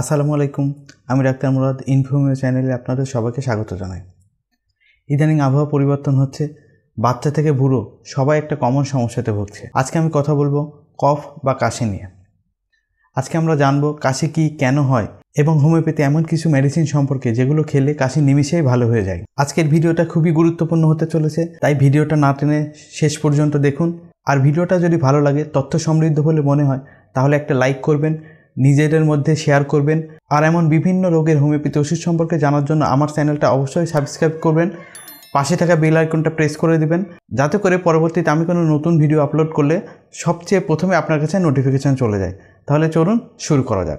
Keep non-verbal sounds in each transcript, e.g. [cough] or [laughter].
আসসালামু আলাইকুম আমি ডাক্তার মুরাদ ইনফোমিও চ্যানেলে আপনাদের সবাইকে স্বাগত জানাই ইদানিং আবহাওয়া পরিবর্তন হচ্ছে বাচ্চা থেকে বুড়ো সবাই একটা কমন সমস্যাতে ভুগছে আজকে আমি কথা বলবো কফ বা কাশি নিয়ে আজকে আমরা জানবো কাশি কি কেন হয় এবং হোমিওপ্যাথি এমন কিছু মেডিসিন সম্পর্কে যেগুলো খেলে কাশি নিমিশেই ভালো হয়ে যায় আজকের ভিডিওটা খুবই গুরুত্বপূর্ণ হতে চলেছে তাই ভিডিওটা না টেনে শেষ পর্যন্ত দেখুন আর ভিডিওটা যদি ভালো লাগে তথ্য সমৃদ্ধ বলে মনে হয় তাহলে একটা লাইক করবেন নিজেদের মধ্যে শেয়ার করবেন আর এমন বিভিন্ন রোগের হোমিওপ্যাথি ওষুধ সম্পর্কে জানার জন্য আমার চ্যানেলটা অবশ্যই সাবস্ক্রাইব করবেন পাশে থাকা বেল আইকনটা প্রেস করে দিবেন যাতে করে পরবর্তীতে আমি কোনো নতুন ভিডিও আপলোড করলে সবচেয়ে প্রথমে আপনার কাছে নোটিফিকেশান চলে যায় তাহলে চলুন শুরু করা যাক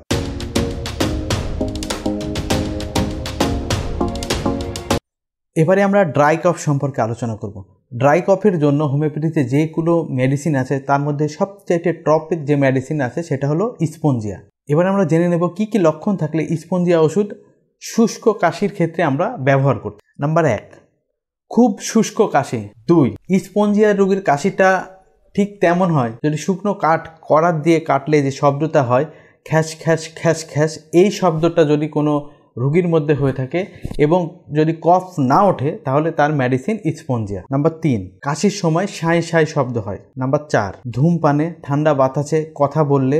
এবারে আমরা ড্রাই কফ সম্পর্কে আলোচনা করব ড্রাই কফের জন্য হোমিওপ্যাথিতে যেগুলো মেডিসিন আছে তার মধ্যে সবচেয়ে টপিক যে মেডিসিন আছে সেটা হলো স্পঞ্জিয়া এবার আমরা জেনে নেব কি কি লক্ষণ থাকলে স্পঞ্জিয়া ওষুধ শুষ্ক কাশির ক্ষেত্রে আমরা ব্যবহার করি নাম্বার এক খুব শুষ্ক কাশি দুই স্পঞ্জিয়ার রোগীর কাশিটা ঠিক তেমন হয় যদি শুকনো কাঠ করার দিয়ে কাটলে যে শব্দটা হয় খ্যাস খ্যাস খ্যাস খ্যাস এই শব্দটা যদি কোনো রুগীর মধ্যে হয়ে থাকে এবং যদি কফ না ওঠে তাহলে তার মেডিসিন স্পঞ্জিয়া নাম্বার তিন কাশির সময় সাঁই সাঁই শব্দ হয় নাম্বার চার ধূমপানে ঠান্ডা বাতাসে কথা বললে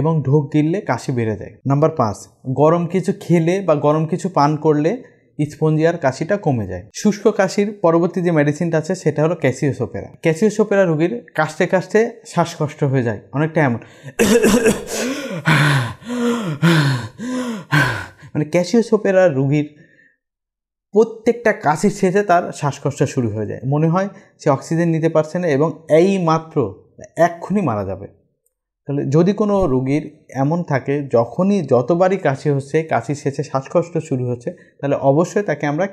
এবং ঢোক গিললে কাশি বেড়ে যায় নাম্বার পাঁচ গরম কিছু খেলে বা গরম কিছু পান করলে স্পঞ্জিয়ার কাশিটা কমে যায় শুষ্ক কাশির পরবর্তী যে মেডিসিনটা আছে সেটা হলো ক্যাসিওসোপেরা ক্যাসিওসোপেরা রুগীর কাশতে কাশতে শ্বাসকষ্ট হয়ে যায় অনেকটা এমন ক্যাসিওসোপেরা রুগীর প্রত্যেকটা কাশির শেষে তার শ্বাসকষ্ট শুরু হয়ে যায় মনে হয় সে অক্সিজেন নিতে পারছে না এবং এই মাত্র এক্ষুনি মারা যাবে তাহলে যদি কোনো রুগীর এমন থাকে যখনই যতবারই কাশি হচ্ছে কাশির শেষে শ্বাসকষ্ট শুরু হচ্ছে তাহলে অবশ্যই তাকে আমরা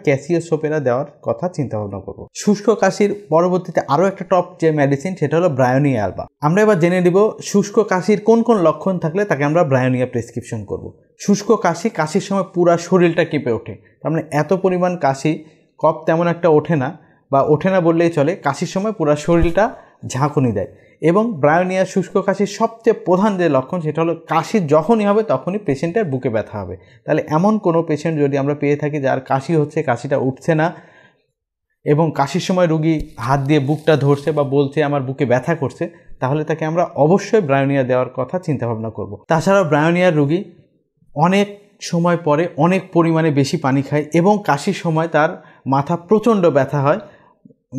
সোপেরা দেওয়ার কথা চিন্তাভাবনা করব শুষ্ক কাশির পরবর্তীতে আরও একটা টপ যে মেডিসিন সেটা হলো ব্রায়োনিয়া অ্যালবা আমরা এবার জেনে নিব শুষ্ক কাশির কোন কোন লক্ষণ থাকলে তাকে আমরা ব্রায়োনিয়া প্রেসক্রিপশন করব শুষ্ক কাশি কাশির সময় পুরা শরীরটা কেঁপে ওঠে তার মানে এত পরিমাণ কাশি কফ তেমন একটা ওঠে না বা ওঠে না বললেই চলে কাশির সময় পুরা শরীরটা ঝাঁকুনি দেয় এবং ব্রায়োনিয়া শুষ্ক কাশির সবচেয়ে প্রধান যে লক্ষণ সেটা হলো কাশি যখনই হবে তখনই পেশেন্টের বুকে ব্যথা হবে তাহলে এমন কোনো পেশেন্ট যদি আমরা পেয়ে থাকি যার কাশি হচ্ছে কাশিটা উঠছে না এবং কাশির সময় রুগী হাত দিয়ে বুকটা ধরছে বা বলছে আমার বুকে ব্যথা করছে তাহলে তাকে আমরা অবশ্যই ব্রায়োনিয়া দেওয়ার কথা চিন্তাভাবনা করব তাছাড়াও ব্রায়োনিয়ার রুগী অনেক সময় পরে অনেক পরিমাণে বেশি পানি খায় এবং কাশির সময় তার মাথা প্রচণ্ড ব্যথা হয়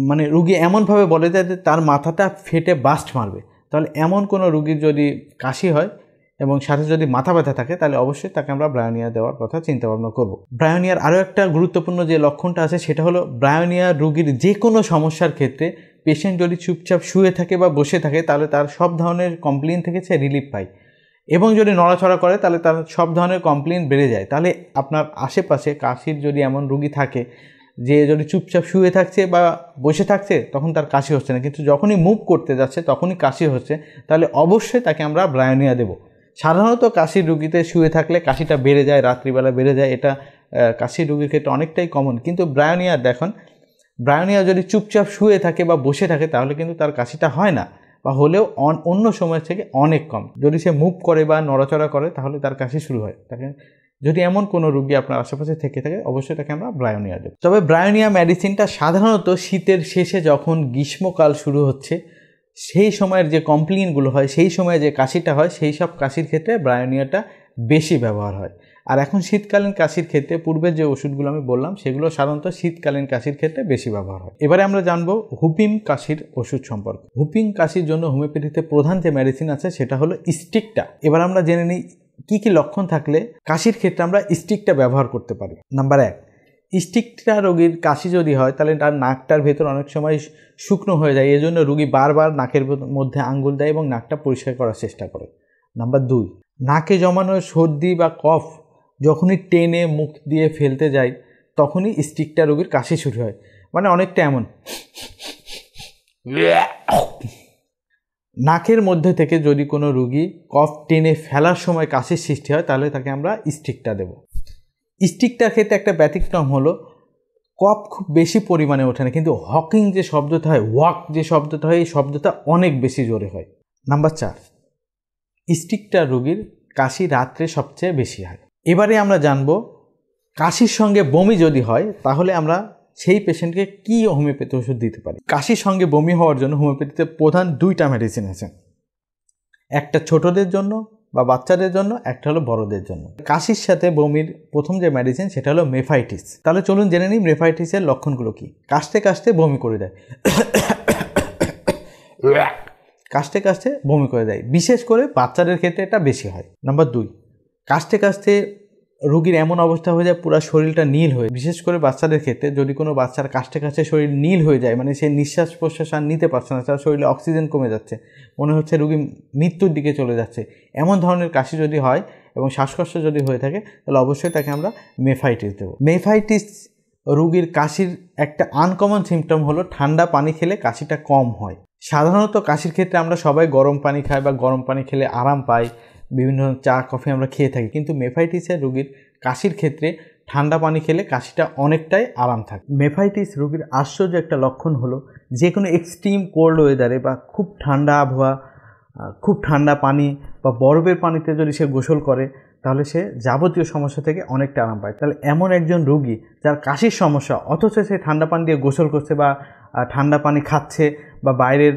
মানে রুগী এমনভাবে বলে যায় যে তার মাথাটা ফেটে বাস্ট মারবে তাহলে এমন কোনো রুগীর যদি কাশি হয় এবং সাথে যদি মাথা ব্যথা থাকে তাহলে অবশ্যই তাকে আমরা ব্রায়োনিয়া দেওয়ার কথা চিন্তাভাবনা করব ব্রায়োনিয়ার আরও একটা গুরুত্বপূর্ণ যে লক্ষণটা আছে সেটা হলো ব্রায়োনিয়ার রুগীর যে কোনো সমস্যার ক্ষেত্রে পেশেন্ট যদি চুপচাপ শুয়ে থাকে বা বসে থাকে তাহলে তার সব ধরনের কমপ্লেন থেকে সে রিলিফ পায় এবং যদি নড়াচড়া করে তাহলে তার সব ধরনের কমপ্লেন বেড়ে যায় তাহলে আপনার আশেপাশে কাশির যদি এমন রুগী থাকে যে যদি চুপচাপ শুয়ে থাকছে বা বসে থাকছে তখন তার কাশি হচ্ছে না কিন্তু যখনই মুভ করতে যাচ্ছে তখনই কাশি হচ্ছে তাহলে অবশ্যই তাকে আমরা ব্রায়োনিয়া দেব সাধারণত কাশির রুগীতে শুয়ে থাকলে কাশিটা বেড়ে যায় রাত্রিবেলা বেড়ে যায় এটা কাশির রুগীর ক্ষেত্রে অনেকটাই কমন কিন্তু ব্রায়োনিয়া দেখুন ব্রায়োনিয়া যদি চুপচাপ শুয়ে থাকে বা বসে থাকে তাহলে কিন্তু তার কাশিটা হয় না বা হলেও অন্য সময়ের থেকে অনেক কম যদি সে মুভ করে বা নড়াচড়া করে তাহলে তার কাশি শুরু হয় তাকে যদি এমন কোনো রুগী আপনার আশেপাশে থেকে থাকে অবশ্যই তাকে আমরা ব্রায়োনিয়া দেব তবে ব্রায়োনিয়া মেডিসিনটা সাধারণত শীতের শেষে যখন গ্রীষ্মকাল শুরু হচ্ছে সেই সময়ের যে কমপ্লেনগুলো হয় সেই সময়ে যে কাশিটা হয় সেই সব কাশির ক্ষেত্রে ব্রায়োনিয়াটা বেশি ব্যবহার হয় আর এখন শীতকালীন কাশির ক্ষেত্রে পূর্বে যে ওষুধগুলো আমি বললাম সেগুলো সাধারণত শীতকালীন কাশির ক্ষেত্রে বেশি ব্যবহার হয় এবারে আমরা জানবো হুপিম কাশির ওষুধ সম্পর্কে হুপিং কাশির জন্য হোমিওপ্যাথিতে প্রধান যে মেডিসিন আছে সেটা হলো স্টিকটা এবার আমরা জেনে নিই কী কী লক্ষণ থাকলে কাশির ক্ষেত্রে আমরা স্টিকটা ব্যবহার করতে পারি নাম্বার এক স্টিকটা রোগীর কাশি যদি হয় তাহলে তার নাকটার ভেতর অনেক সময় শুকনো হয়ে যায় এজন্য রোগী বারবার নাকের মধ্যে আঙ্গুল দেয় এবং নাকটা পরিষ্কার করার চেষ্টা করে নাম্বার দুই নাকে জমানো সর্দি বা কফ যখনই টেনে মুখ দিয়ে ফেলতে যাই তখনই স্টিকটা রোগীর কাশি শুরু হয় মানে অনেকটা এমন নাকের মধ্যে থেকে যদি কোনো রুগী কফ টেনে ফেলার সময় কাশির সৃষ্টি হয় তাহলে তাকে আমরা স্টিকটা দেব স্টিকটার ক্ষেত্রে একটা ব্যতিক্রম হলো কফ খুব বেশি পরিমাণে ওঠে না কিন্তু হকিং যে শব্দটা হয় ওয়াক যে শব্দটা হয় এই শব্দটা অনেক বেশি জোরে হয় নাম্বার চার স্টিকটা রুগীর কাশি রাত্রে সবচেয়ে বেশি হয় এবারে আমরা জানব কাশির সঙ্গে বমি যদি হয় তাহলে আমরা সেই পেশেন্টকে কী হোমিওপ্যাথি ওষুধ দিতে পারি কাশির সঙ্গে বমি হওয়ার জন্য হোমিওপ্যাথিতে প্রধান দুইটা মেডিসিন আছে একটা ছোটদের জন্য বা বাচ্চাদের জন্য একটা হলো বড়দের জন্য কাশির সাথে বমির প্রথম যে মেডিসিন সেটা হলো মেফাইটিস তাহলে চলুন জেনে নিই মেফাইটিসের লক্ষণগুলো কী কাশতে কাশতে বমি করে দেয় [coughs] কাশতে কাশতে বমি করে দেয় বিশেষ করে বাচ্চাদের ক্ষেত্রে এটা বেশি হয় নাম্বার দুই কাশতে কাশতে রুগীর এমন অবস্থা হয়ে যায় পুরো শরীরটা নীল হয়ে বিশেষ করে বাচ্চাদের ক্ষেত্রে যদি কোনো বাচ্চার কাছতে কাছে শরীর নীল হয়ে যায় মানে সে নিঃশ্বাস প্রশ্বাস আর নিতে পারছে না তার শরীরে অক্সিজেন কমে যাচ্ছে মনে হচ্ছে রুগী মৃত্যুর দিকে চলে যাচ্ছে এমন ধরনের কাশি যদি হয় এবং শ্বাসকষ্ট যদি হয়ে থাকে তাহলে অবশ্যই তাকে আমরা মেফাইটিস দেবো মেফাইটিস রুগীর কাশির একটা আনকমন সিমটম হলো ঠান্ডা পানি খেলে কাশিটা কম হয় সাধারণত কাশির ক্ষেত্রে আমরা সবাই গরম পানি খাই বা গরম পানি খেলে আরাম পাই বিভিন্ন চা কফি আমরা খেয়ে থাকি কিন্তু মেফাইটিসের রোগীর কাশির ক্ষেত্রে ঠান্ডা পানি খেলে কাশিটা অনেকটাই আরাম থাকে মেফাইটিস রোগীর আশ্চর্য একটা লক্ষণ হলো যে কোনো এক্সট্রিম কোল্ড ওয়েদারে বা খুব ঠান্ডা আবহাওয়া খুব ঠান্ডা পানি বা বরফের পানিতে যদি সে গোসল করে তাহলে সে যাবতীয় সমস্যা থেকে অনেকটা আরাম পায় তাহলে এমন একজন রুগী যার কাশির সমস্যা অথচ সে ঠান্ডা পানি দিয়ে গোসল করছে বা ঠান্ডা পানি খাচ্ছে বা বাইরের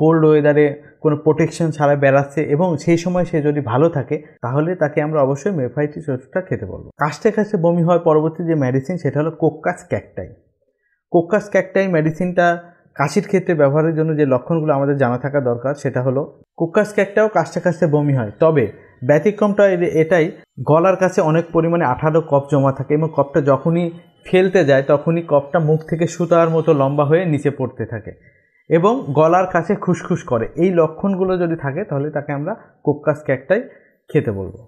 কোল্ড ওয়েদারে কোনো প্রোটেকশন ছাড়া বেড়াচ্ছে এবং সেই সময় সে যদি ভালো থাকে তাহলে তাকে আমরা অবশ্যই মেফাইটিস ওষুধটা খেতে বলবো কাশতে কাছে বমি হওয়ার পরবর্তী যে মেডিসিন সেটা হলো কোক্কাস ক্যাকটাই কোক্কাস ক্যাকটাই মেডিসিনটা কাশির ক্ষেত্রে ব্যবহারের জন্য যে লক্ষণগুলো আমাদের জানা থাকা দরকার সেটা হলো কোক্কাস ক্যাকটাও কাছতে কাছতে বমি হয় তবে ব্যতিক্রমটা এটাই গলার কাছে অনেক পরিমাণে আঠারো কপ জমা থাকে এবং কপটা যখনই ফেলতে যায় তখনই কপটা মুখ থেকে সুতার মতো লম্বা হয়ে নিচে পড়তে থাকে এবং গলার কাছে খুসখুস করে এই লক্ষণগুলো যদি থাকে তাহলে তাকে আমরা কোক্কাস ক্যাকটাই খেতে বলবো